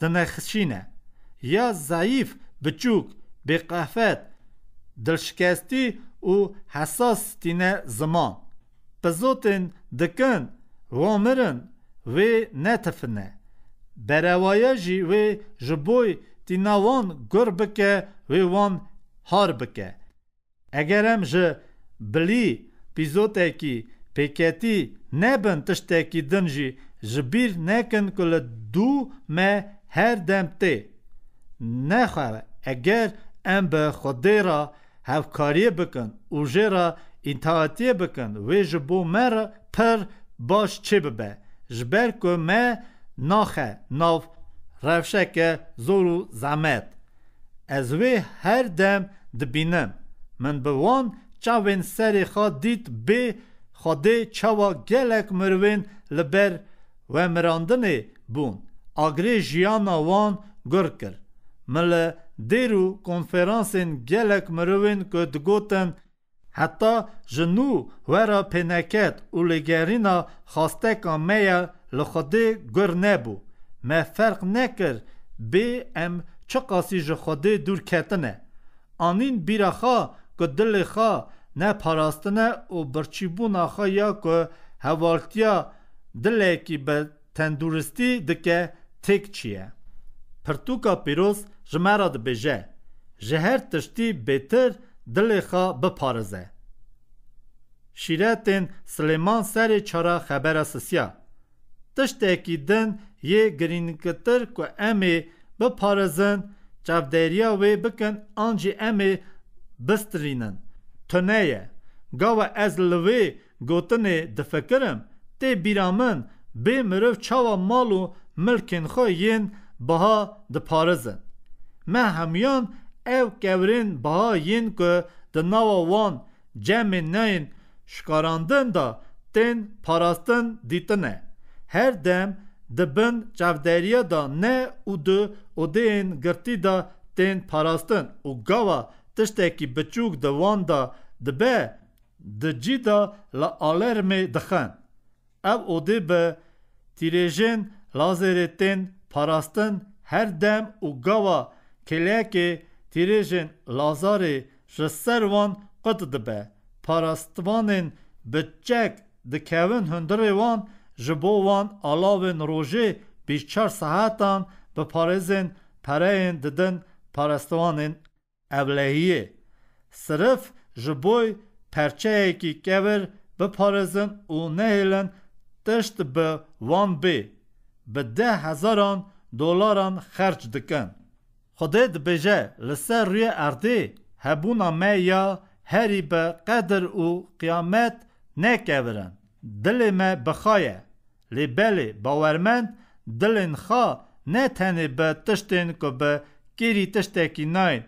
دنخشینه یا ضعیف بچوک به دلشکستی و حساس تینه زمان بزوتن دکن وامرن و نتفنه بروایا جی و جبوی تینا وان گر بکه و وان هار بکه اگرم جه بلی پیزوتکی پیکتی نبن تشتکی دنجی جبیر نکن کل دو مه هر دمتی نخواه اگر ام به خودی را هفکاری بکن او را انتاعتی بکن و جبو مر پر باش چی ببه جبر که ما ناخه ناف روشه که زور و از وی هر دم دبینم من به وان چاوین سری خواه دید به خودی چاوا گلک مروین لبر و مراندنی بون agirê jiyana wan gur kir. min li dêr û konferansên gelek mirovên ku digotin heta ji nû wera pêneket û lêgerîna xasteka me ya li xwedê gur nebû. Me ferq nekir bê em çi qasî ji xwedê dûr ketine. Anîn bîra xwe ku dilê xwe parastine û birçîbûna xwe ya ku hevaltiya dilekî bi tenduristî dike, تک چیه پرتوکا پیروز جمعه دو بجه جهر تشتی بیتر دلیخا بپارزه شیرتن سلیمان سر چرا خبر اسسیا تشت اکیدن دن یه گرینکتر که امی بپارزن جاو دیریا وی بکن آنجی امی بسترینن تونه یه گاو از لوی گوتنه دفکرم تی بیرامن بی مروف چاو مالو мэлкен хо йен баха ды парызан. Мэ хамьон эв кеврин баха йен ку ды нава ван джамен найин шкарандан да тен парастан дитанай. Хэр дэм ды бэн чавдария да не уды оде ин гирти да тен парастан у гава тишта ки бачуг ды ван да ды бэ ла аларме дахан. Эв оде ба тирежен Lazerettin parastın her dem û gava kelekê tîrêjên Lazarê ji ser wan qet dibe. Parastvanên biçek dikevin hundirê wan ji bo wan alavên rojê bîçar sehatan bi parêzên pereyên didin parestvanên evlehiyê. Sirif ji boy perçeyekî kevir biparêzin û nehêlin tişt bi wan bê. به ده هزاران دلاران خرج دکن. خدا دبیجه لسه روی اردی هبونا ما یا هری به قدر او قیامت نکورن. دل ما بخایه. بلی باورمند دلن خوا نه تنی به تشتین که به گیری تشتکی ناین.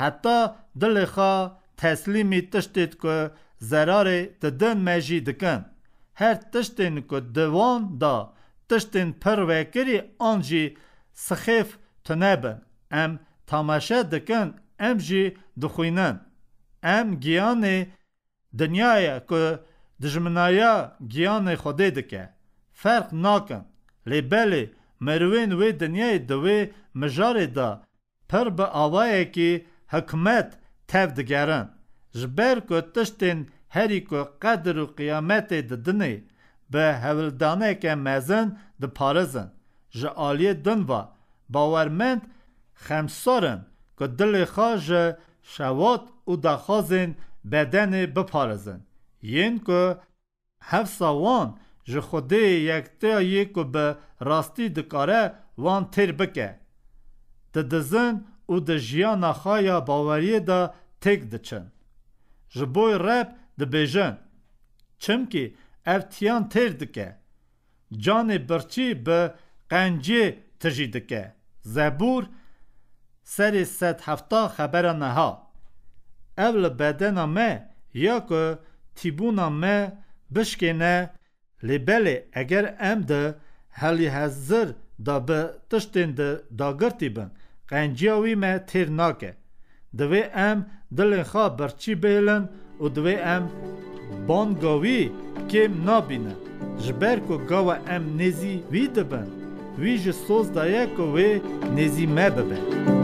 حتی دل خوا تسلیمی تشتید که زرار تدن مجی دکن. هر تشتین که دوان دا tiştên vekirî an jî sixêf tunebin em tamaşe dikin em jî dixwînin em giyanê dinyaya ku dijminaya giyanê Xwedê dike ferq nakin lê belê merivên wê dinyayê di wê mijarê da pir bi awayekî hikmet tev digerin ji ber ku tiştên herî ku qedir û qiyametê didinê به هولدانه که مزن ده پارزن جه آلی باورمند خمسارن که دل خواه شوات او دخوازن بدن بپارزن یین که هفت ساوان جه خوده یک تایی که به راستی دکاره وان تر بکه ده دزن او ده جیان خواه باوریه ده تک دچن جه بوی رب ده بیجن چمکی ارتیان تر دکه جان برچی به قنجی تجی دکه زبور سر ست هفتا خبرانه ها اول بدن ما یا که تیبون ما بشکنه لبله اگر ام ده هلی هزر دا به تشتین ده تیبن گرتی بن قنجیاوی ما ناکه دوی ام دلنخوا برچی بیلن و دوی ام بان گاوی کم نابینه جبر کو گاو ام نزی وی دبن وی جسوز دایه کو وی نزی مببن موسیقی